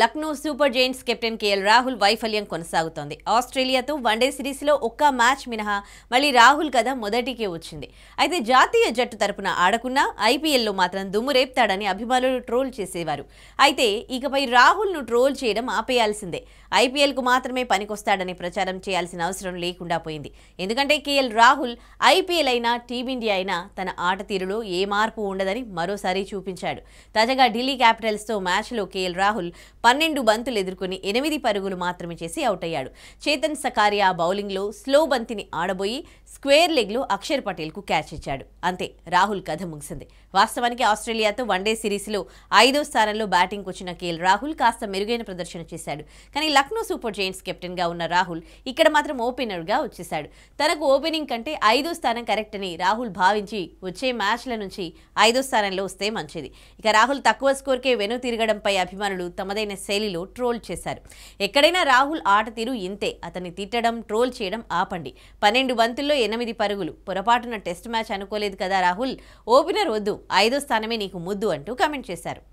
Lucknow super giants captain KL Rahul వైఫల్యం కొనసాగుతోంది ఆస్ట్రేలియాతో one day సిరీస్లో ఒక్క మ్యాచ్ మినహా మళ్ళీ రాహుల్ కథ మొదటికే వచ్చింది అయితే జాతీయ జట్టు తరపున ఆడకున్నా ఐపీఎల్లో మాత్రం రేపుతాడని అభిమానులు ట్రోల్ చేసేవారు అయితే ఇకపై రాహుల్ను ట్రోల్ చేయడం ఆపేయాల్సిందే ఐపీఎల్కు మాత్రమే పనికొస్తాడని ప్రచారం చేయాల్సిన అవసరం లేకుండా పోయింది ఎందుకంటే కేఎల్ రాహుల్ ఐపీఎల్ అయినా టీమిండియా అయినా తన ఆట తీరులో ఏ మార్పు ఉండదని మరోసారి చూపించాడు తాజాగా ఢిల్లీ క్యాపిటల్స్తో మ్యాచ్లో కేఎల్ రాహుల్ పన్నెండు బంతులు ఎదుర్కొని ఎనిమిది పరుగులు మాత్రమే చేసి అవుట్ అయ్యాడు చేతన్ సకారియా బౌలింగ్లో స్లో బంతిని ఆడబోయి స్క్వేర్ లెగ్లో అక్షర్ పటేల్కు క్యాచ్ ఇచ్చాడు అంతే రాహుల్ కథ ముగిసింది వాస్తవానికి ఆస్ట్రేలియాతో వన్డే సిరీస్లో ఐదో స్థానంలో బ్యాటింగ్కి వచ్చిన కేఎల్ రాహుల్ కాస్త మెరుగైన ప్రదర్శన చేశాడు కానీ లక్నో సూపర్ జైంట్స్ కెప్టెన్గా ఉన్న రాహుల్ ఇక్కడ మాత్రం ఓపెనర్గా వచ్చేశాడు తనకు ఓపెనింగ్ కంటే ఐదో స్థానం కరెక్ట్ అని రాహుల్ భావించి వచ్చే మ్యాచ్ల నుంచి ఐదో స్థానంలో వస్తే మంచిది ఇక రాహుల్ తక్కువ స్కోర్కే వెను తిరగడంపై అభిమానులు తమ తమదైన శైలిలో ట్రోల్ చేశారు ఎక్కడైనా రాహుల్ ఆట తీరు ఇంతే అతన్ని తిట్టడం ట్రోల్ చేయడం ఆపండి పన్నెండు బంతుల్లో ఎనిమిది పరుగులు పొరపాటున టెస్ట్ మ్యాచ్ అనుకోలేదు కదా రాహుల్ ఓపెనర్ వద్దు ఐదో స్థానమే నీకు ముద్దు అంటూ కమెంట్ చేశారు